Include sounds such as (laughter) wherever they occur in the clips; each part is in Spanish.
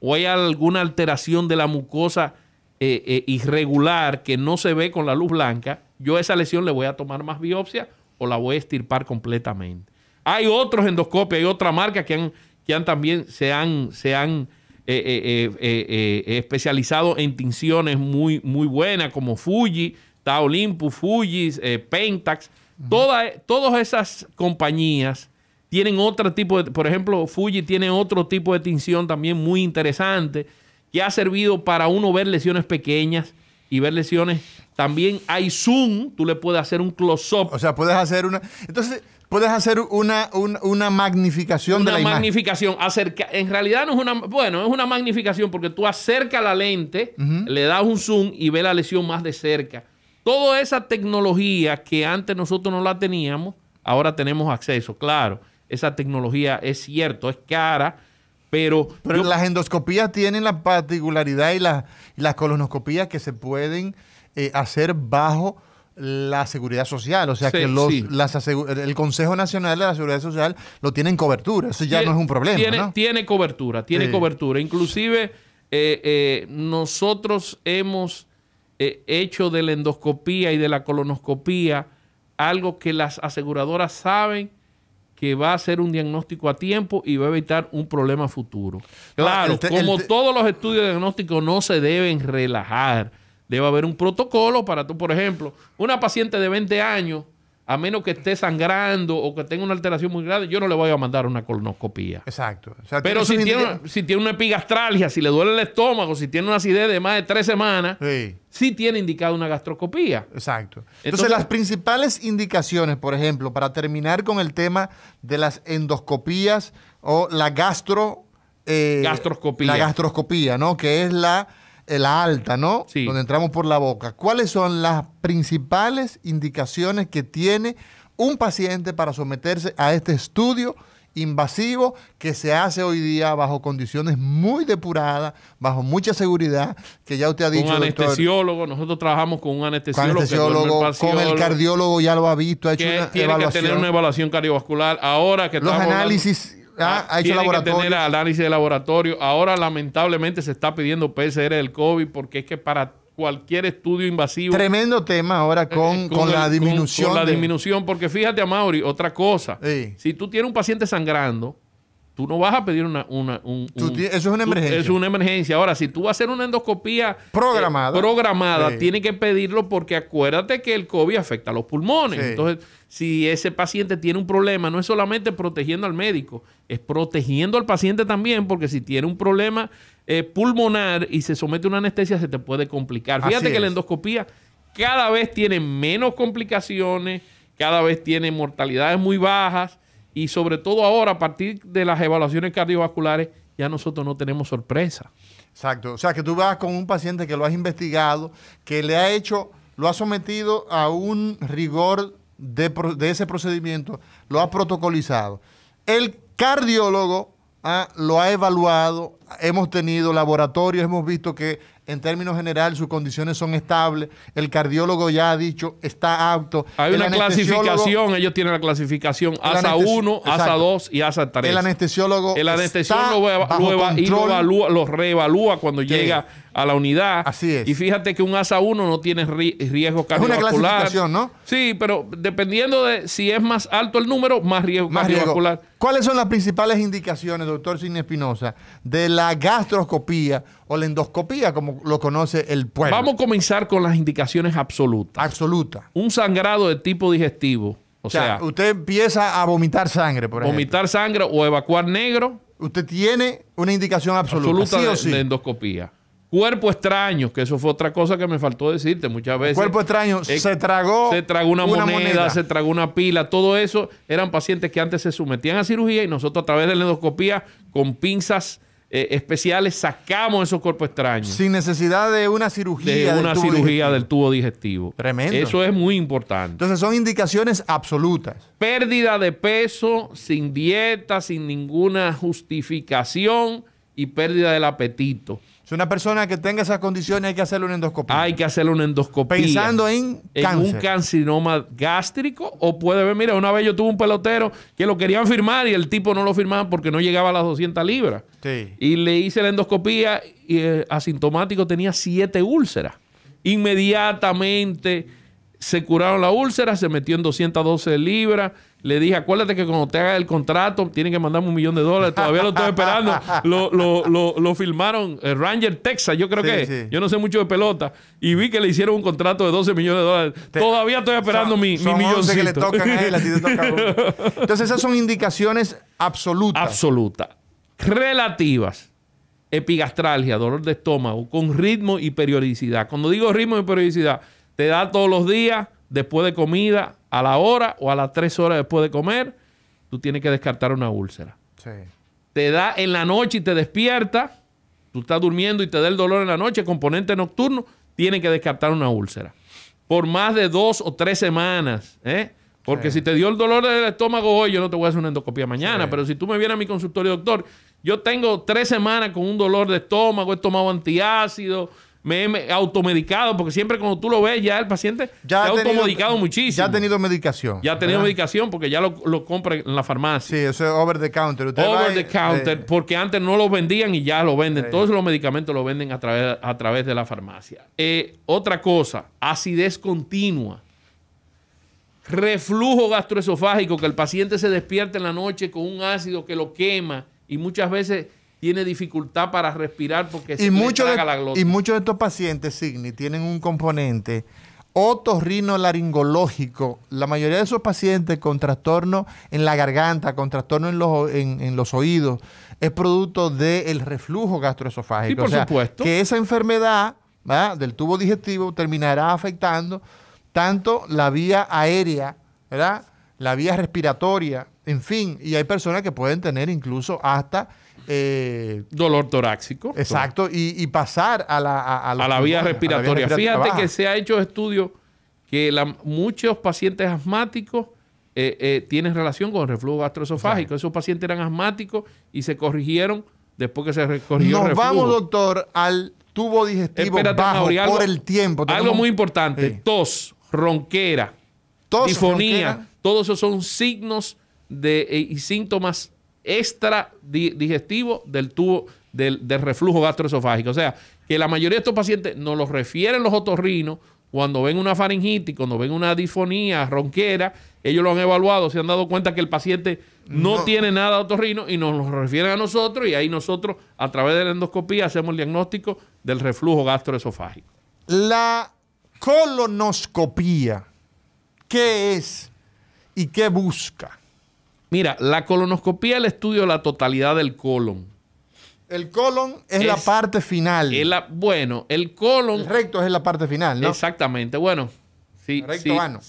o hay alguna alteración de la mucosa eh, eh, irregular que no se ve con la luz blanca, yo a esa lesión le voy a tomar más biopsia o la voy a estirpar completamente. Hay otros endoscopios, hay otra marca que han, que han también se han, se han eh, especializado en tinciones muy, muy buenas, como Fuji, Taolimpus, Fuji, Pentax. todas esas compañías tienen otro tipo de, por ejemplo, Fuji tiene otro tipo de tinción también muy interesante que ha servido para uno ver lesiones pequeñas y ver lesiones. También hay zoom, tú le puedes hacer un close-up. O sea, puedes hacer una... Entonces, puedes hacer una, magnificación de la magnificación, Acerca, en realidad no es una... Bueno, es una magnificación porque tú acercas la lente, le das un zoom y ves la lesión más de cerca. Toda esa tecnología que antes nosotros no la teníamos, ahora tenemos acceso, claro esa tecnología es cierto, es cara, pero... Pero las endoscopías tienen la particularidad y, las colonoscopías que se pueden eh, hacer bajo la seguridad social, o sea que las el Consejo Nacional de la Seguridad Social lo tiene en cobertura, eso ya no es un problema. Tiene, ¿no? tiene cobertura, tiene cobertura. Inclusive eh, eh, nosotros hemos hecho de la endoscopía y de la colonoscopía algo que las aseguradoras saben que va a hacer un diagnóstico a tiempo y va a evitar un problema futuro. Ah, claro, este, como todos los estudios de diagnóstico no se deben relajar. Debe haber un protocolo para tú, por ejemplo, una paciente de 20 años a menos que esté sangrando o que tenga una alteración muy grave, yo no le voy a mandar una colonoscopía. Exacto. Pero si tiene, una, si tiene, una epigastralgia, si le duele el estómago, si tiene una acidez de más de tres semanas, sí, tiene indicada una gastroscopía. Exacto. Entonces, las principales indicaciones, por ejemplo, para terminar con el tema de las endoscopías o la gastro... Eh, gastroscopía. La gastroscopía, ¿no? Que es la la alta, ¿no? Sí. Donde entramos por la boca. ¿Cuáles son las principales indicaciones que tiene un paciente para someterse a este estudio invasivo que se hace hoy día bajo condiciones muy depuradas, bajo mucha seguridad, que ya usted ha dicho. Un anestesiólogo, nosotros trabajamos con un anestesiólogo, con, anestesiólogo, el el cardiólogo ya lo ha visto, ha hecho una tiene que tener una evaluación cardiovascular ahora que los análisis Ah, ah, ha que tener análisis de laboratorio. Ahora, lamentablemente, se está pidiendo PCR del COVID porque es que para cualquier estudio invasivo. Tremendo tema ahora eh, eh, con, la disminución. Con, la disminución, porque fíjate, Mauri, otra cosa. Si tú tienes un paciente sangrando, tú no vas a pedir una... eso es una emergencia. es una emergencia. Ahora, si tú vas a hacer una endoscopía eh, programada, programada tiene que pedirlo porque acuérdate que el COVID afecta a los pulmones. Entonces, si ese paciente tiene un problema, no es solamente protegiendo al médico, es protegiendo al paciente también, porque si tiene un problema eh, pulmonar y se somete a una anestesia, se te puede complicar. Fíjate que la endoscopía cada vez tiene menos complicaciones, cada vez tiene mortalidades muy bajas y sobre todo ahora, a partir de las evaluaciones cardiovasculares, ya nosotros no tenemos sorpresa. Exacto. O sea, que tú vas con un paciente que lo has investigado, que le ha hecho, lo ha sometido a un rigor de, ese procedimiento, lo ha protocolizado. El cardiólogo ah, lo ha evaluado, hemos tenido laboratorios, hemos visto que en términos general sus condiciones son estables, el cardiólogo ya ha dicho está apto. Hay una clasificación, ellos tienen la clasificación ASA 1, ASA 2 y ASA 3. El anestesiólogo El lo, reevalúa cuando llega a la unidad. Así es. Y fíjate que un ASA 1 no tiene riesgo cardiovascular. Es una clasificación, ¿no? Sí, pero dependiendo de si es más alto el número, más riesgo cardiovascular. ¿Cuáles son las principales indicaciones, doctor Cine Espinosa, de la gastroscopía o la endoscopía, como lo conoce el pueblo? Vamos a comenzar con las indicaciones absolutas. Absoluta. Un sangrado de tipo digestivo. O, sea, usted empieza a vomitar sangre, por ejemplo. Vomitar sangre o evacuar negro. Usted tiene una indicación absoluta, de, o endoscopía. Cuerpo extraño, que eso fue otra cosa que me faltó decirte muchas veces. Cuerpo extraño, eh, se tragó. Se tragó una, moneda, se tragó una pila, todo eso eran pacientes que antes se sometían a cirugía y nosotros a través de la endoscopía con pinzas eh, especiales sacamos esos cuerpos extraños. Sin necesidad de una cirugía. De una cirugía del tubo digestivo. Tremendo. Eso es muy importante. Entonces son indicaciones absolutas. Pérdida de peso sin dieta, sin ninguna justificación y pérdida del apetito. Si una persona que tenga esas condiciones hay que hacerle una endoscopía. Hay que hacerle una endoscopía. Pensando en, en un carcinoma gástrico o puede ver, mira, una vez yo tuve un pelotero que lo querían firmar y el tipo no lo firmaban porque no llegaba a las 200 libras. Y le hice la endoscopía y eh, asintomático tenía siete úlceras. Inmediatamente se curaron las úlceras, se metió en 212 libras le dije, acuérdate que cuando te haga el contrato, tienen que mandarme un millón de dólares. Todavía lo estoy (laughs) esperando. lo, lo, lo, filmaron Ranger Texas, yo creo que. Yo no sé mucho de pelota. Y vi que le hicieron un contrato de 12 millones de dólares. Todavía estoy esperando mi, mi 11 (laughs) Entonces, esas son indicaciones absolutas. Absolutas. Relativas. Epigastralgia, dolor de estómago, con ritmo y periodicidad. Cuando digo ritmo y periodicidad, te da todos los días después de comida, a la hora o a las tres horas después de comer, tú tienes que descartar una úlcera. Sí. Te da en la noche y te despierta, tú estás durmiendo y te da el dolor en la noche, componente nocturno, tienes que descartar una úlcera. Por más de dos o tres semanas, ¿eh? Porque si te dio el dolor del estómago hoy, yo no te voy a hacer una endoscopia mañana, pero si tú me vienes a mi consultorio, doctor, yo tengo tres semanas con un dolor de estómago, he tomado antiácido, me automedicado, porque siempre cuando tú lo ves, ya el paciente ya ha tenido, automedicado muchísimo. Ya ha tenido medicación. Ya ha tenido medicación porque ya lo, compra en la farmacia. Sí, eso es over the counter. over the counter, eh, porque antes no lo vendían y ya lo venden. Todos los medicamentos lo venden a través, a través de la farmacia. Eh, otra cosa, acidez continua. Reflujo gastroesofágico, que el paciente se despierta en la noche con un ácido que lo quema y muchas veces tiene dificultad para respirar porque se le traga la glotis. Y muchos de estos pacientes, Signi, tienen un componente otorrinolaringológico. La mayoría de esos pacientes con trastorno en la garganta, con trastorno en los, en, los oídos, es producto del reflujo gastroesofágico. Y por supuesto. Que esa enfermedad del tubo digestivo terminará afectando tanto la vía aérea, ¿verdad? la vía respiratoria, en fin, y hay personas que pueden tener incluso hasta eh, Dolor torácico. Exacto, y, pasar a la, la vía respiratoria. Fíjate que se ha hecho estudio que muchos pacientes asmáticos eh, eh, tienen relación con reflujo gastroesofágico. Esos pacientes eran asmáticos y se corrigieron después que se corrigió Nos el reflujo. vamos, doctor, al tubo digestivo bajo por el tiempo. Algo muy importante, tos, ronquera, tos, todos esos son signos de, y síntomas extra digestivo del tubo del, reflujo gastroesofágico. O sea, que la mayoría de estos pacientes nos los refieren los otorrinos cuando ven una faringitis, cuando ven una difonía ronquera, ellos lo han evaluado, se han dado cuenta que el paciente no, tiene nada de otorrino y nos lo refieren a nosotros y ahí nosotros a través de la endoscopía hacemos el diagnóstico del reflujo gastroesofágico. La colonoscopía, ¿qué es y qué busca? Mira, la colonoscopía es el estudio de la totalidad del colon. El colon es, la parte final. bueno, el colon. El recto es la parte final, ¿no? Exactamente. Bueno, si,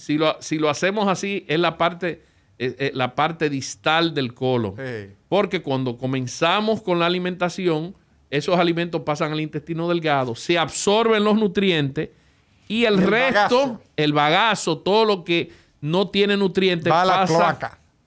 si, lo, hacemos así, es la parte, la parte distal del colon. Porque cuando comenzamos con la alimentación, esos alimentos pasan al intestino delgado, se absorben los nutrientes y el, resto, el bagazo, todo lo que no tiene nutrientes, Va la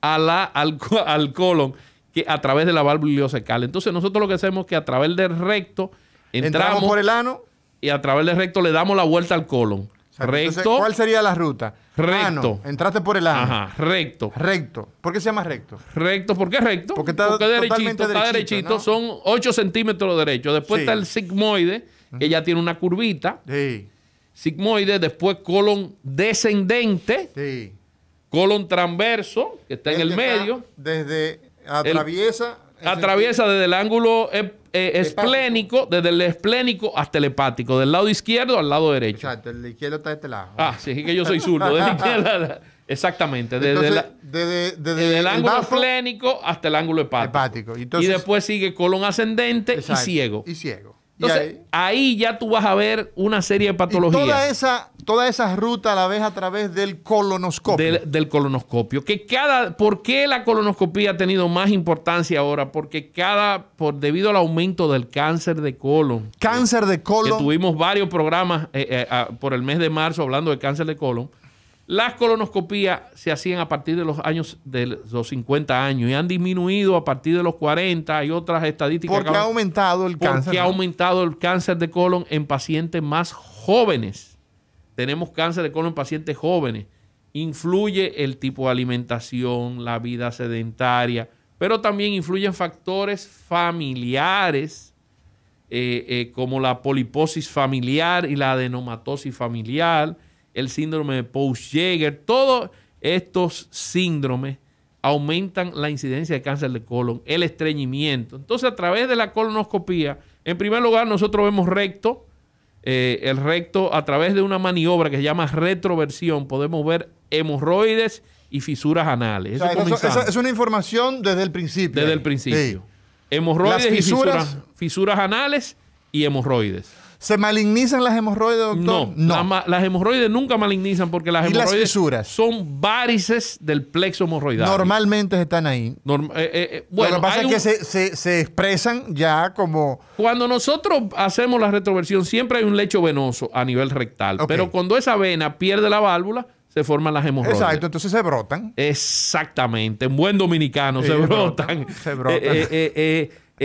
la, (laughs) al, colon que a través de la válvula ileocecal. Entonces nosotros lo que hacemos es que a través del recto entramos, por el ano y a través del recto le damos la vuelta al colon. recto. ¿Cuál sería la ruta? Recto. entraste por el ano. Ajá, recto. Recto. ¿Por qué se llama recto? Recto, ¿por qué recto? Porque está derechito, está derechito, son 8 centímetros derecho. Después está el sigmoide, que ya tiene una curvita. Sí. Sigmoide, después colon descendente. Sí colon transverso, que está en el medio. Desde atraviesa. atraviesa desde el ángulo eh, eh, esplénico, desde el esplénico hasta el hepático, del lado izquierdo al lado derecho. Exacto, el izquierdo está este lado. Ah, sí, es que yo soy zurdo, (laughs) Exactamente, desde, desde, el, ángulo esplénico hasta el ángulo hepático. hepático. y después sigue colon ascendente y ciego. Y ciego. Entonces, ahí? ya tú vas a ver una serie de patologías. toda esa, toda esa ruta la ves a través del colonoscopio. Del, colonoscopio. Que cada, ¿Por qué la colonoscopia ha tenido más importancia ahora? Porque cada, por, debido al aumento del cáncer de colon. Cáncer de colon. Que tuvimos varios programas eh, eh, por el mes de marzo hablando de cáncer de colon las colonoscopías se hacían a partir de los años de los 50 años y han disminuido a partir de los 40 Hay otras estadísticas. Porque ha aumentado el cáncer. Porque ha aumentado el cáncer de colon en pacientes más jóvenes. Tenemos cáncer de colon en pacientes jóvenes. Influye el tipo de alimentación, la vida sedentaria, pero también influyen factores familiares eh, eh, como la poliposis familiar y la adenomatosis familiar el síndrome de post jäger todos estos síndromes aumentan la incidencia de cáncer de colon, el estreñimiento. Entonces, a través de la colonoscopía, en primer lugar, nosotros vemos recto, eh, el recto a través de una maniobra que se llama retroversión, podemos ver hemorroides y fisuras anales. esa es una información desde el principio. Desde el principio. Hemorroides y fisuras, fisuras anales y hemorroides. ¿Se malignizan las hemorroides, doctor? No, no. las hemorroides nunca malignizan porque las hemorroides son varices del plexo hemorroidal. Normalmente están ahí. Eh, eh, eh, Lo que pasa es que se, expresan ya como... Cuando nosotros hacemos la retroversión siempre hay un lecho venoso a nivel rectal, pero cuando esa vena pierde la válvula se forman las hemorroides. Exacto, entonces se brotan. Exactamente, en buen dominicano se brotan. Se brotan.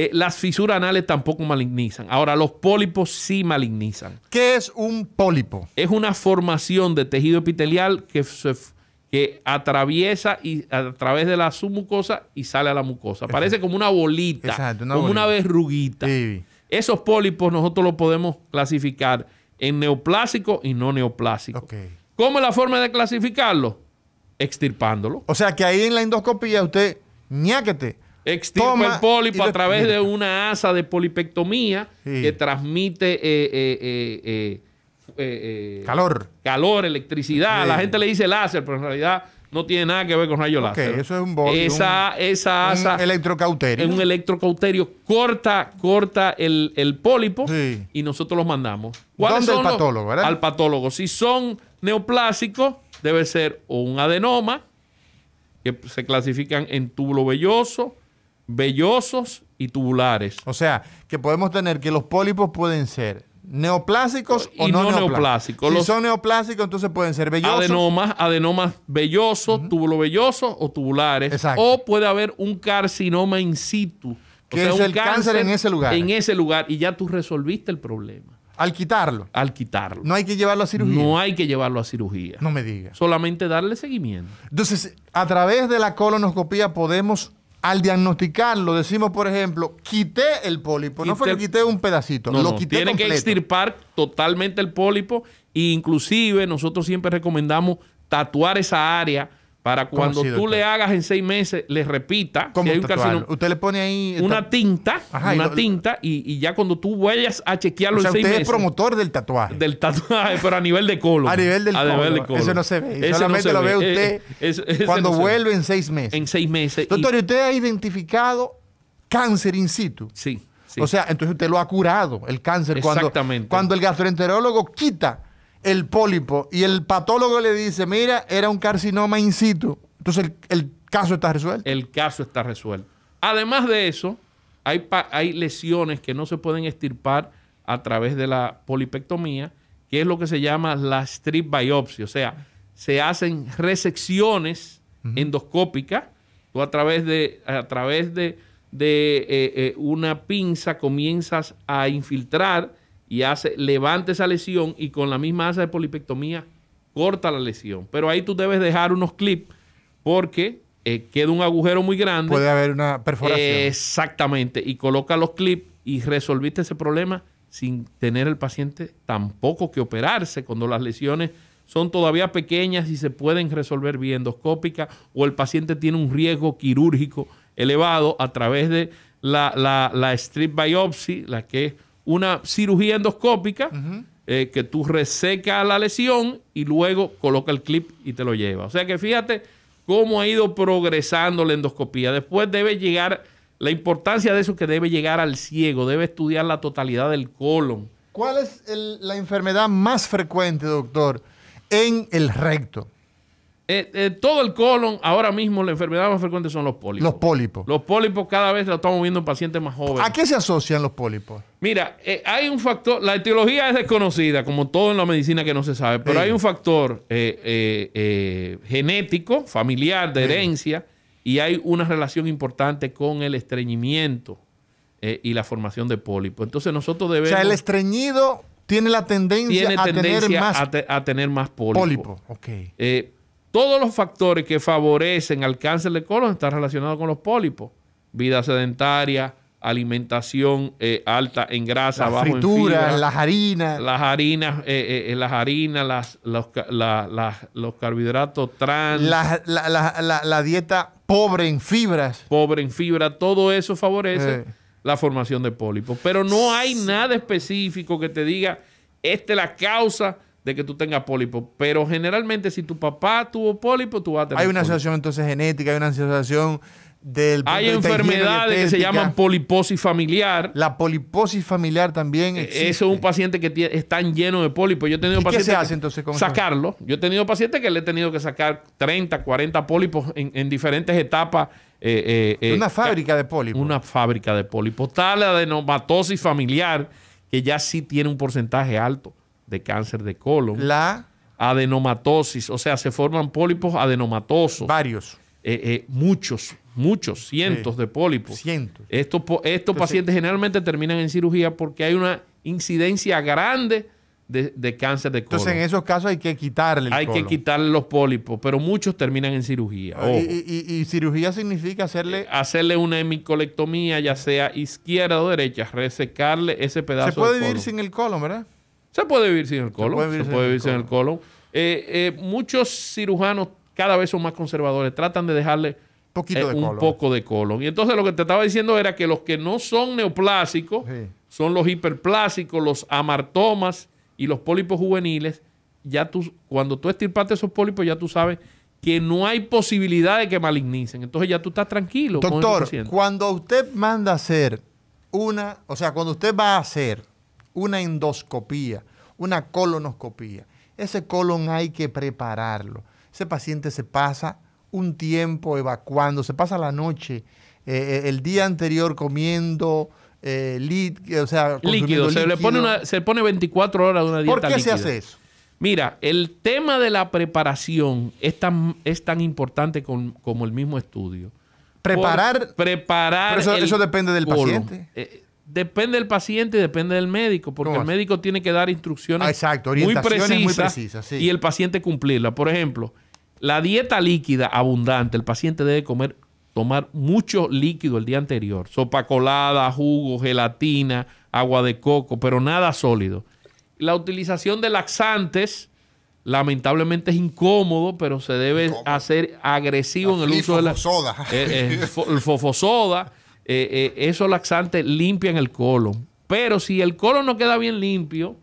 Eh, las fisuras anales tampoco malignizan. Ahora, los pólipos sí malignizan. ¿Qué es un pólipo? Es una formación de tejido epitelial que, atraviesa y, a través de la submucosa y sale a la mucosa. Parece como una bolita, como una verruguita. Esos pólipos nosotros los podemos clasificar en neoplásico y no neoplásico. ¿Cómo es la forma de clasificarlo? Extirpándolo. O sea que ahí en la endoscopía usted, ñáquete Extirpa el pólipo a través de una asa de polipectomía que transmite eh, eh, eh, calor. Calor, electricidad. La gente le dice láser, pero en realidad no tiene nada que ver con rayo láser. Eso es un esa, esa asa. Un electrocauterio. Es un electrocauterio. Corta, corta el, pólipo y nosotros los mandamos. ¿Dónde el patólogo, Al patólogo. Si son neoplásicos, debe ser un adenoma, que se clasifican en tublo velloso, vellosos y tubulares. O sea, que podemos tener que los pólipos pueden ser neoplásicos o no, neoplásicos. Si son neoplásicos, entonces pueden ser vellosos. Adenomas, adenomas vellosos, uh velloso o tubulares. O puede haber un carcinoma in situ. Que es el cáncer, cáncer en ese lugar. En ese lugar. Y ya tú resolviste el problema. Al quitarlo. Al quitarlo. No hay que llevarlo a cirugía. No hay que llevarlo a cirugía. No me digas. Solamente darle seguimiento. Entonces, a través de la colonoscopía podemos al diagnosticarlo, decimos, por ejemplo, quité el pólipo. no fue que quité un pedacito, no, lo quité Tiene que extirpar totalmente el pólipo. E inclusive nosotros siempre recomendamos tatuar esa área para cuando tú le hagas en seis meses, le repita. ¿Cómo usted le pone ahí. Una tinta. una tinta. Y, ya cuando tú vayas a chequearlo en seis usted meses. Usted es promotor del tatuaje. Del tatuaje, pero a nivel de colon. a nivel del, a de colon. Eso no se ve. Solamente lo ve, eh, usted eh, cuando vuelve en seis meses. En seis meses. Doctor, y... usted ha identificado cáncer in situ. Sí, O sea, entonces usted lo ha curado, el cáncer. Exactamente. cuando el gastroenterólogo quita el pólipo y el patólogo le dice, mira, era un carcinoma in situ. Entonces el, caso está resuelto. El caso está resuelto. Además de eso, hay, hay lesiones que no se pueden extirpar a través de la polipectomía, que es lo que se llama la strip biopsia. O sea, se hacen resecciones endoscópicas. Tú a través de, a través de, eh, eh, una pinza comienzas a infiltrar y hace, levanta esa lesión y con la misma asa de polipectomía corta la lesión. Pero ahí tú debes dejar unos clips porque eh, queda un agujero muy grande. Puede haber una perforación. exactamente. Y coloca los clips y resolviste ese problema sin tener el paciente tampoco que operarse cuando las lesiones son todavía pequeñas y se pueden resolver vía endoscópica o el paciente tiene un riesgo quirúrgico elevado a través de la, la, la strip biopsy, la que es una cirugía endoscópica eh, que tú reseca la lesión y luego coloca el clip y te lo lleva. O sea que fíjate cómo ha ido progresando la endoscopía. Después debe llegar, la importancia de eso es que debe llegar al ciego, debe estudiar la totalidad del colon. ¿Cuál es la enfermedad más frecuente, doctor, en el recto? Eh, eh, todo el colon, ahora mismo la enfermedad más frecuente son los pólipos. Los pólipos. Los pólipos cada vez lo estamos viendo en pacientes más jóvenes. ¿A qué se asocian los pólipos? Mira, eh, hay un factor, la etiología es desconocida, como todo en la medicina que no se sabe, pero hay un factor genético, familiar, de herencia, y hay una relación importante con el estreñimiento y la formación de pólipos. Entonces nosotros debemos... O sea, el estreñido tiene la tendencia, a, tener más... a, tener más pólipos. Pólipo, ok. Todos los factores que favorecen al cáncer de colon están relacionados con los pólipos. Vida sedentaria, alimentación eh, alta en grasa, bajo en las harinas, las harinas, eh, eh, las harinas, los, carbohidratos trans, la, dieta pobre en fibras, pobre en fibra, todo eso favorece la formación de pólipos. Pero no hay nada específico que te diga esta es la causa que tú tengas pólipo. Pero generalmente, si tu papá tuvo pólipo, tú vas a tener. Hay una asociación entonces genética, hay una asociación del. Hay enfermedades que se llaman poliposis familiar. La poliposis familiar también. Eh, existe. Eso es un paciente que está lleno de pólipos. Yo he tenido pacientes. ¿Qué entonces con Sacarlo. Yo he tenido pacientes que le he tenido que sacar 30, 40 pólipos en, diferentes etapas. Eh, eh, una fábrica de pólipos. Una fábrica de pólipos. Está la adenomatosis familiar, que ya sí tiene un porcentaje alto de cáncer de colon. La adenomatosis, o sea, se forman pólipos adenomatosos. Varios. Eh, eh, muchos, muchos, cientos de pólipos. Cientos. Estos, estos pacientes generalmente terminan en cirugía porque hay una incidencia grande de, cáncer de colon. Entonces, en esos casos hay que quitarle. hay que quitarle los pólipos, pero muchos terminan en cirugía. Ah, y, cirugía significa hacerle. Eh, hacerle una hemicolectomía, ya sea izquierda o derecha, resecarle ese pedazo. Se puede vivir sin el colon, ¿verdad? Se puede vivir sin el colon. Se puede vivir, sin el colon. Eh, eh, muchos cirujanos cada vez son más conservadores, tratan de dejarle eh, un poco de colon. Y entonces lo que te estaba diciendo era que los que no son neoplásicos son los hiperplásicos, los amartomas y los pólipos juveniles. Ya tú, cuando tú estirpaste esos pólipos, ya tú sabes que no hay posibilidad de que malignicen. Entonces ya tú estás tranquilo. Doctor, cuando usted manda hacer una, o sea, cuando usted va a hacer una endoscopía, una colonoscopía. Ese colon hay que prepararlo. Ese paciente se pasa un tiempo evacuando, se pasa la noche, eh, eh, el día anterior comiendo, eh, o sea, líquido. Se, Le pone una, 24 horas de una dieta ¿Por qué se hace eso? Mira, el tema de la preparación es tan, es tan importante como el mismo estudio. Preparar. preparar. eso, depende del paciente depende del paciente y depende del médico, porque el médico tiene que dar instrucciones ah, muy precisas, y el paciente cumplirla. Por ejemplo, la dieta líquida abundante, el paciente debe comer tomar mucho líquido el día anterior, sopa colada, jugo, gelatina, agua de coco, pero nada sólido. La utilización de laxantes lamentablemente es incómodo, pero se debe hacer agresivo en el uso de la soda. (laughs) Eh, eh, el fofosoda eh, eh, esos laxantes limpian el colon. Pero si el colon no queda bien limpio,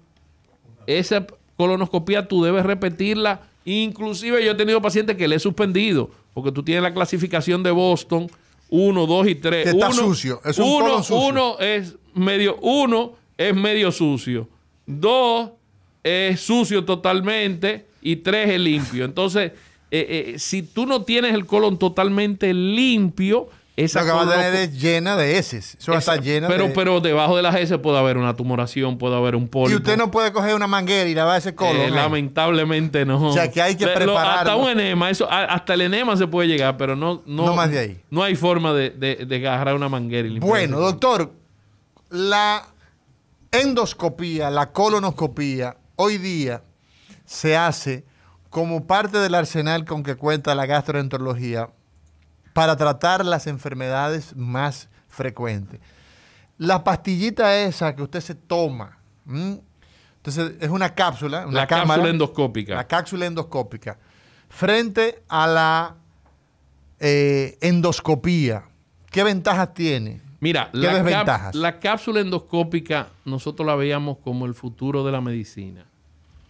esa colonoscopia tú debes repetirla. Inclusive yo he tenido pacientes que le he suspendido, porque tú tienes la clasificación de Boston, 1, 2 y 3. Está uno, sucio, es sucio. es medio, uno es medio sucio, dos es sucio totalmente y tres es limpio. Entonces, eh, eh, si tú no tienes el colon totalmente limpio, esa lo que va a tener es llena de heces. pero, Pero debajo de las heces puede haber una tumoración, puede haber un polvo. Y usted no puede coger una manguera y lavar ese colon. Eh, lamentablemente no. O sea, que hay que preparar. Eh, hasta un enema. Eso, hasta el enema se puede llegar, pero no... No, hay forma de, agarrar una manguera y Bueno, doctor. La endoscopía, la colonoscopía, hoy día se hace como parte del arsenal con que cuenta la gastroenterología para tratar las enfermedades más frecuentes. La pastillita esa que usted se toma, entonces es una cápsula. la cápsula endoscópica. La cápsula endoscópica. Frente a la eh, endoscopía, ¿qué ventajas tiene? Mira, la, la cápsula endoscópica nosotros la veíamos como el futuro de la medicina.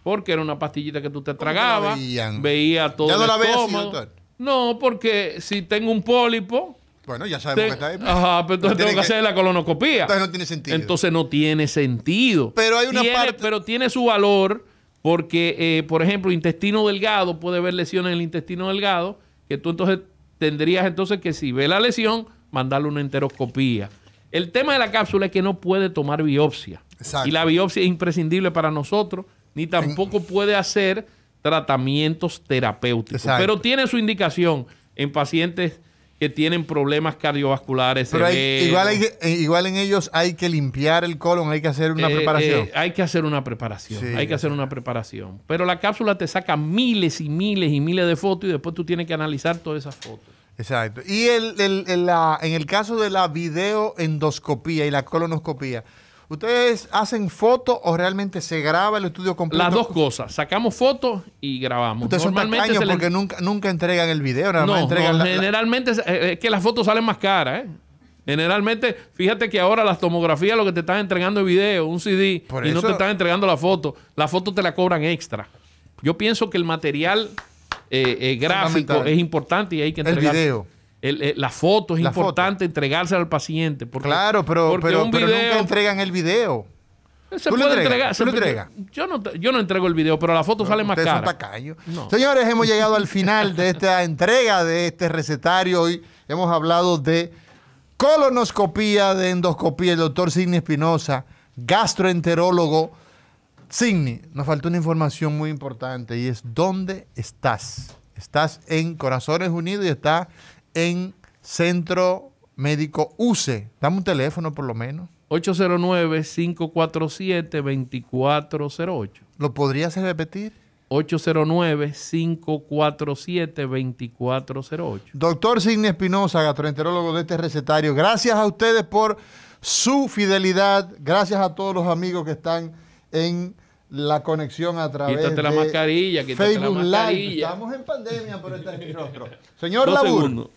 Porque era una pastillita que tú te tragabas, veía todo. el la no, porque si tengo un pólipo. Bueno, ya sabemos que está ahí. Pues. Ajá, pero entonces tengo que, hacer la colonoscopía. Entonces no tiene sentido. Entonces no tiene sentido. Pero hay una parte. Pero tiene su valor porque, eh, por ejemplo, intestino delgado, puede haber lesiones en el intestino delgado, que tú entonces tendrías entonces que si ve la lesión, mandarle una enteroscopía. El tema de la cápsula es que no puede tomar biopsia. Y la biopsia es imprescindible para nosotros, ni tampoco puede hacer tratamientos terapéuticos. Pero tiene su indicación en pacientes que tienen problemas cardiovasculares. Pero eh, igual, en ellos hay que limpiar el colon, hay que hacer una eh, eh, preparación. hay que hacer una preparación, hay que hacer una preparación. Pero la cápsula te saca miles y miles y miles de fotos y después tú tienes que analizar todas esas fotos. Exacto. Y en el caso de la videoendoscopía y la colonoscopía, ¿Ustedes hacen fotos o realmente se graba el estudio completo? Las dos cosas, sacamos fotos y grabamos. Ustedes Normalmente son porque nunca, nunca entregan el video, no, generalmente eh, es que las fotos salen más caras, ¿eh? Generalmente, fíjate que ahora las tomografías lo que te están entregando es video, un CD, y no te están entregando la foto. La foto te la cobran extra. Yo pienso que el material eh, gráfico es importante y hay que entregar. El video. Eh, la foto es importante entregarse al paciente. claro, pero, nunca entregan el video. Eh, se puede entregar, entrega? Yo, no, entrego el video, pero la foto sale más cara. Señores, hemos llegado al final de esta (laughs) entrega de este recetario. Hoy hemos hablado de colonoscopía, de endoscopía. El doctor Sidney Espinosa, gastroenterólogo. Sidney, nos faltó una información muy importante y es ¿dónde estás? Estás en Corazones Unidos y está en Centro Médico UCE. Dame un teléfono por lo menos. 809-547-2408. ¿Lo podrías repetir? 809-547-2408. Doctor Signe Espinosa, gastroenterólogo de este recetario, gracias a ustedes por su fidelidad. Gracias a todos los amigos que están en la conexión a través de la mascarilla, Facebook la mascarilla. Live. Estamos en pandemia, pero este (laughs) Señor Labur.